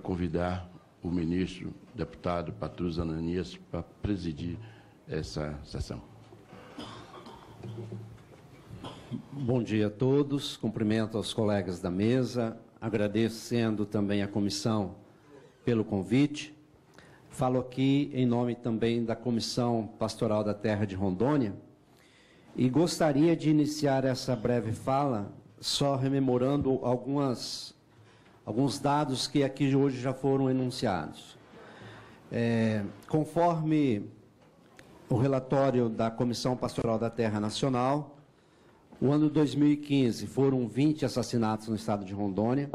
quero convidar o ministro, deputado Patrus Ananias, para presidir essa sessão. Bom dia a todos, cumprimento aos colegas da mesa, agradecendo também à comissão pelo convite. Falo aqui em nome também da Comissão Pastoral da Terra de Rondônia e gostaria de iniciar essa breve fala só rememorando algumas alguns dados que aqui hoje já foram enunciados. É, conforme o relatório da Comissão Pastoral da Terra Nacional, o ano 2015 foram 20 assassinatos no estado de Rondônia,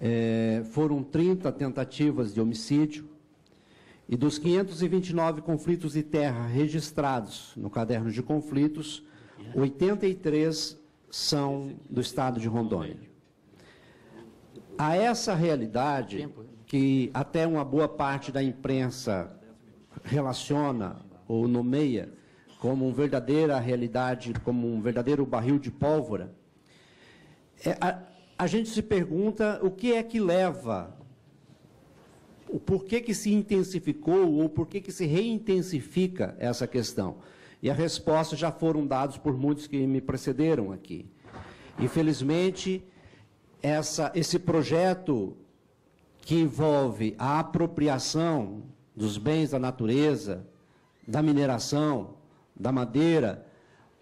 é, foram 30 tentativas de homicídio, e dos 529 conflitos de terra registrados no caderno de conflitos, 83 são do estado de Rondônia a essa realidade que até uma boa parte da imprensa relaciona ou nomeia como uma verdadeira realidade, como um verdadeiro barril de pólvora, é, a, a gente se pergunta o que é que leva, o porquê que se intensificou ou porquê que se reintensifica essa questão. E a resposta já foram dados por muitos que me precederam aqui. Infelizmente, essa, esse projeto que envolve a apropriação dos bens da natureza, da mineração, da madeira,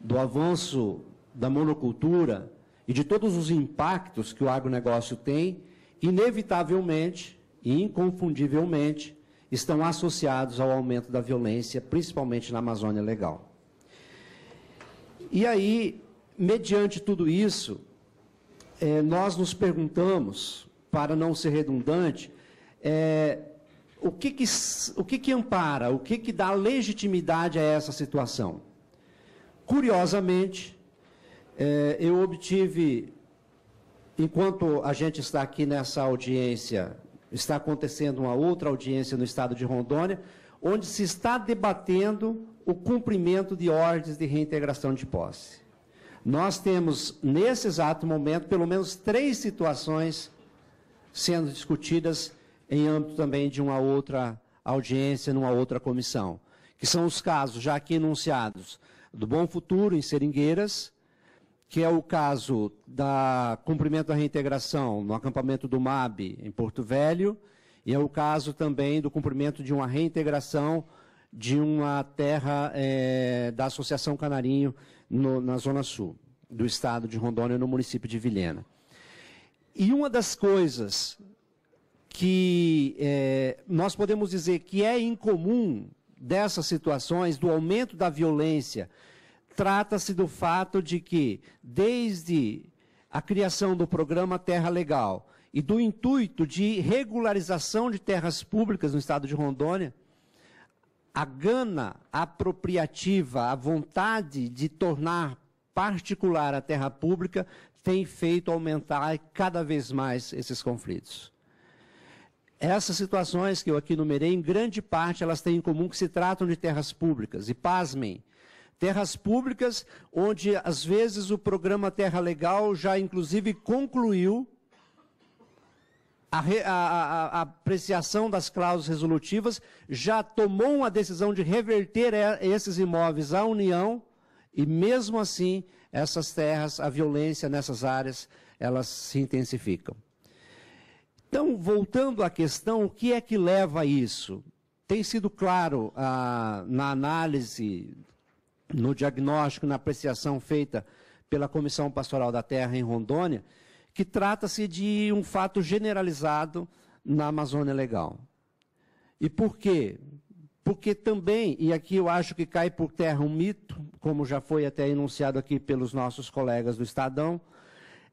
do avanço da monocultura e de todos os impactos que o agronegócio tem, inevitavelmente e inconfundivelmente estão associados ao aumento da violência, principalmente na Amazônia Legal. E aí, mediante tudo isso, é, nós nos perguntamos, para não ser redundante, é, o, que, que, o que, que ampara, o que, que dá legitimidade a essa situação? Curiosamente, é, eu obtive, enquanto a gente está aqui nessa audiência, está acontecendo uma outra audiência no estado de Rondônia, onde se está debatendo o cumprimento de ordens de reintegração de posse. Nós temos, nesse exato momento, pelo menos três situações sendo discutidas em âmbito também de uma outra audiência, numa outra comissão, que são os casos já aqui enunciados do Bom Futuro, em Seringueiras, que é o caso da cumprimento da reintegração no acampamento do MAB, em Porto Velho, e é o caso também do cumprimento de uma reintegração de uma terra é, da Associação Canarinho, no, na Zona Sul do estado de Rondônia, no município de Vilhena. E uma das coisas que é, nós podemos dizer que é incomum dessas situações, do aumento da violência, trata-se do fato de que, desde a criação do programa Terra Legal e do intuito de regularização de terras públicas no estado de Rondônia, a gana apropriativa, a vontade de tornar particular a terra pública, tem feito aumentar cada vez mais esses conflitos. Essas situações que eu aqui numerei, em grande parte, elas têm em comum que se tratam de terras públicas. E pasmem, terras públicas onde, às vezes, o programa Terra Legal já, inclusive, concluiu a, a, a, apreciação das cláusulas resolutivas, já tomou uma decisão de reverter esses imóveis à União, e mesmo assim, essas terras, a violência nessas áreas, elas se intensificam. Então, voltando à questão, o que é que leva a isso? Tem sido claro ah, na análise, no diagnóstico, na apreciação feita pela Comissão Pastoral da Terra em Rondônia, que trata-se de um fato generalizado na Amazônia Legal. E por quê? Porque também, e aqui eu acho que cai por terra um mito, como já foi até enunciado aqui pelos nossos colegas do Estadão,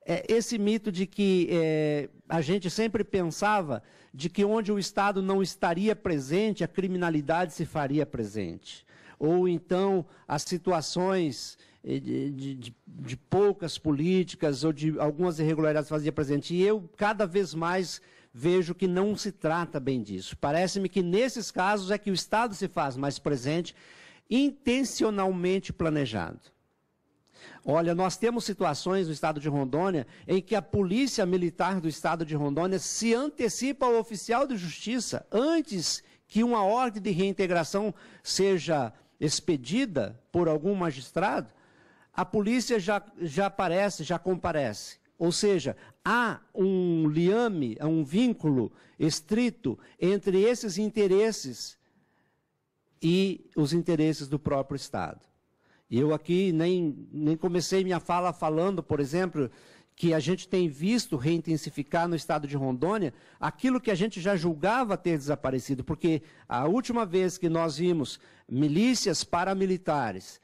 é esse mito de que é, a gente sempre pensava de que onde o Estado não estaria presente, a criminalidade se faria presente. Ou então as situações de, de, de poucas políticas ou de algumas irregularidades fazia presente. E eu, cada vez mais, vejo que não se trata bem disso. Parece-me que nesses casos é que o Estado se faz mais presente, intencionalmente planejado. Olha, nós temos situações no estado de Rondônia em que a polícia militar do estado de Rondônia se antecipa ao oficial de justiça antes que uma ordem de reintegração seja expedida por algum magistrado a polícia já, já aparece, já comparece. Ou seja, há um liame, há um vínculo estrito entre esses interesses e os interesses do próprio Estado. E eu aqui nem, nem comecei minha fala falando, por exemplo, que a gente tem visto reintensificar no estado de Rondônia aquilo que a gente já julgava ter desaparecido, porque a última vez que nós vimos milícias paramilitares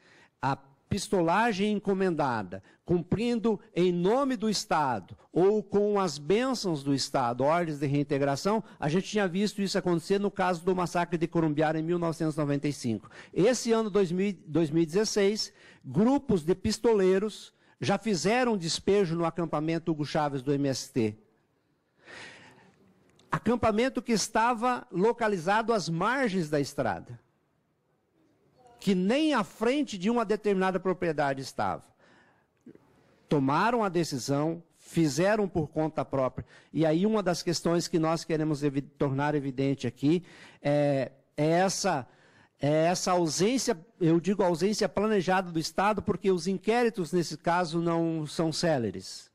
pistolagem encomendada, cumprindo em nome do Estado ou com as bênçãos do Estado, ordens de reintegração, a gente tinha visto isso acontecer no caso do massacre de Corumbiara em 1995. Esse ano 2016, grupos de pistoleiros já fizeram despejo no acampamento Hugo Chaves do MST. Acampamento que estava localizado às margens da estrada que nem à frente de uma determinada propriedade estava. Tomaram a decisão, fizeram por conta própria. E aí uma das questões que nós queremos evi tornar evidente aqui é, é essa é essa ausência, eu digo ausência planejada do Estado, porque os inquéritos nesse caso não são céleres.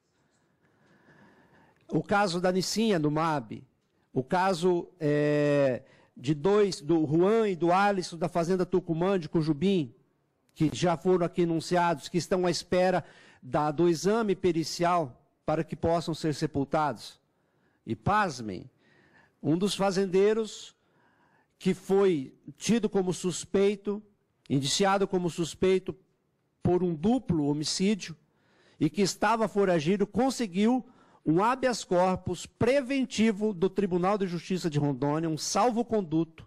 O caso da Nicinha, do MAB, o caso é, de dois, do Juan e do Alisson, da Fazenda Tucumã de Cujubim, que já foram aqui anunciados, que estão à espera da, do exame pericial para que possam ser sepultados. E pasmem, um dos fazendeiros que foi tido como suspeito, indiciado como suspeito por um duplo homicídio e que estava foragido, conseguiu um habeas corpus preventivo do Tribunal de Justiça de Rondônia, um salvo-conduto,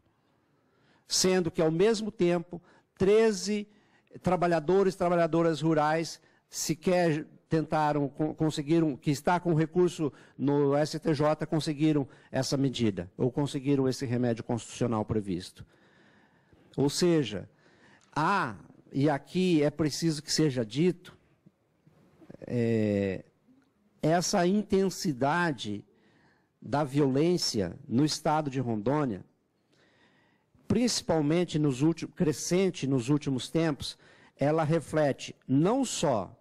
sendo que, ao mesmo tempo, 13 trabalhadores e trabalhadoras rurais sequer tentaram, conseguiram, que está com recurso no STJ, conseguiram essa medida, ou conseguiram esse remédio constitucional previsto. Ou seja, há, e aqui é preciso que seja dito, é, essa intensidade da violência no estado de Rondônia, principalmente nos últimos, crescente nos últimos tempos, ela reflete não só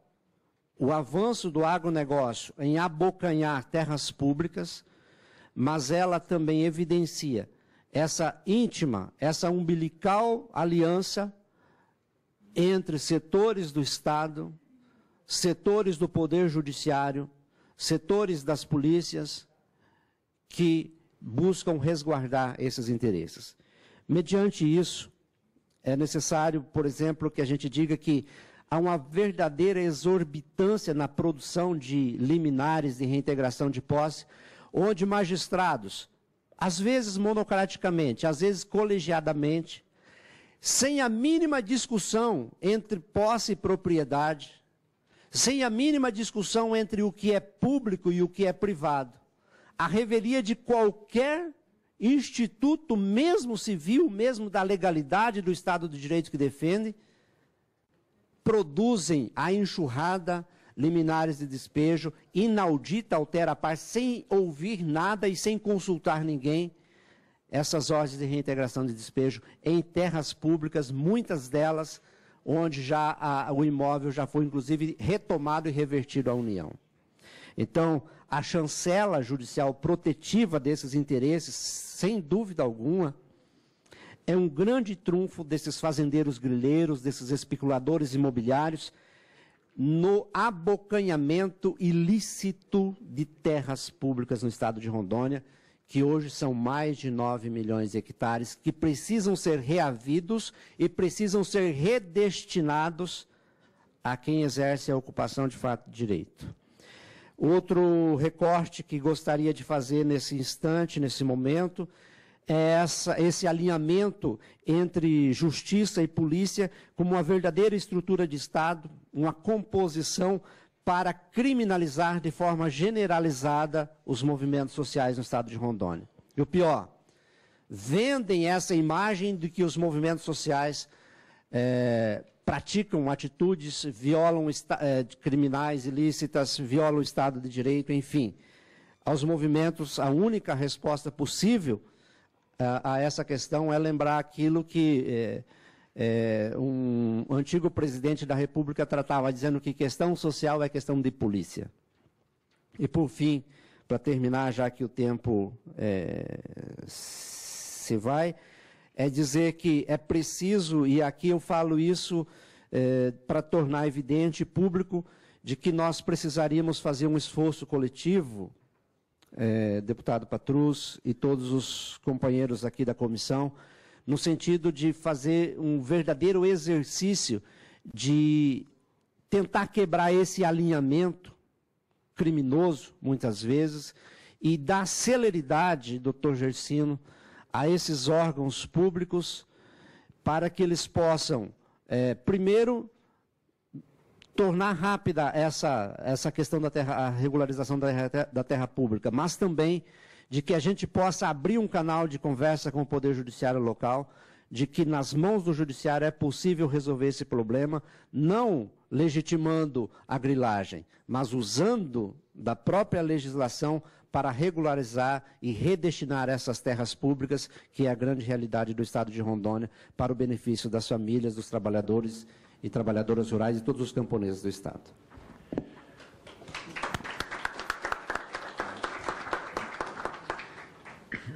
o avanço do agronegócio em abocanhar terras públicas, mas ela também evidencia essa íntima, essa umbilical aliança entre setores do Estado, setores do Poder Judiciário, setores das polícias que buscam resguardar esses interesses. Mediante isso, é necessário, por exemplo, que a gente diga que há uma verdadeira exorbitância na produção de liminares de reintegração de posse, onde magistrados, às vezes monocraticamente, às vezes colegiadamente, sem a mínima discussão entre posse e propriedade, sem a mínima discussão entre o que é público e o que é privado. A revelia de qualquer instituto, mesmo civil, mesmo da legalidade do Estado de Direito que defende, produzem a enxurrada, liminares de despejo, inaudita, altera a paz, sem ouvir nada e sem consultar ninguém, essas ordens de reintegração de despejo em terras públicas, muitas delas onde já a, o imóvel já foi, inclusive, retomado e revertido à União. Então, a chancela judicial protetiva desses interesses, sem dúvida alguma, é um grande trunfo desses fazendeiros grileiros, desses especuladores imobiliários, no abocanhamento ilícito de terras públicas no estado de Rondônia, que hoje são mais de 9 milhões de hectares, que precisam ser reavidos e precisam ser redestinados a quem exerce a ocupação de fato de direito. Outro recorte que gostaria de fazer nesse instante, nesse momento, é essa, esse alinhamento entre justiça e polícia como uma verdadeira estrutura de Estado, uma composição para criminalizar de forma generalizada os movimentos sociais no estado de Rondônia. E o pior, vendem essa imagem de que os movimentos sociais é, praticam atitudes, violam é, criminais ilícitas, violam o Estado de Direito, enfim. Aos movimentos, a única resposta possível a, eh, a essa questão é lembrar aquilo que. É, é, um antigo presidente da República tratava dizendo que questão social é questão de polícia. E por fim, para terminar, já que o tempo é, se vai, é dizer que é preciso, e aqui eu falo isso é, para tornar evidente público, de que nós precisaríamos fazer um esforço coletivo, é, deputado Patrus e todos os companheiros aqui da comissão, no sentido de fazer um verdadeiro exercício de tentar quebrar esse alinhamento criminoso, muitas vezes, e dar celeridade, doutor Gersino, a esses órgãos públicos para que eles possam, é, primeiro, tornar rápida essa, essa questão da terra, a regularização da da terra pública, mas também de que a gente possa abrir um canal de conversa com o Poder Judiciário local, de que nas mãos do Judiciário é possível resolver esse problema, não legitimando a grilagem, mas usando da própria legislação para regularizar e redestinar essas terras públicas, que é a grande realidade do Estado de Rondônia, para o benefício das famílias, dos trabalhadores e trabalhadoras rurais e todos os camponeses do Estado.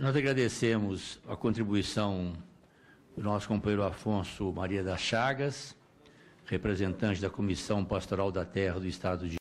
Nós agradecemos a contribuição do nosso companheiro Afonso Maria das Chagas, representante da Comissão Pastoral da Terra do Estado de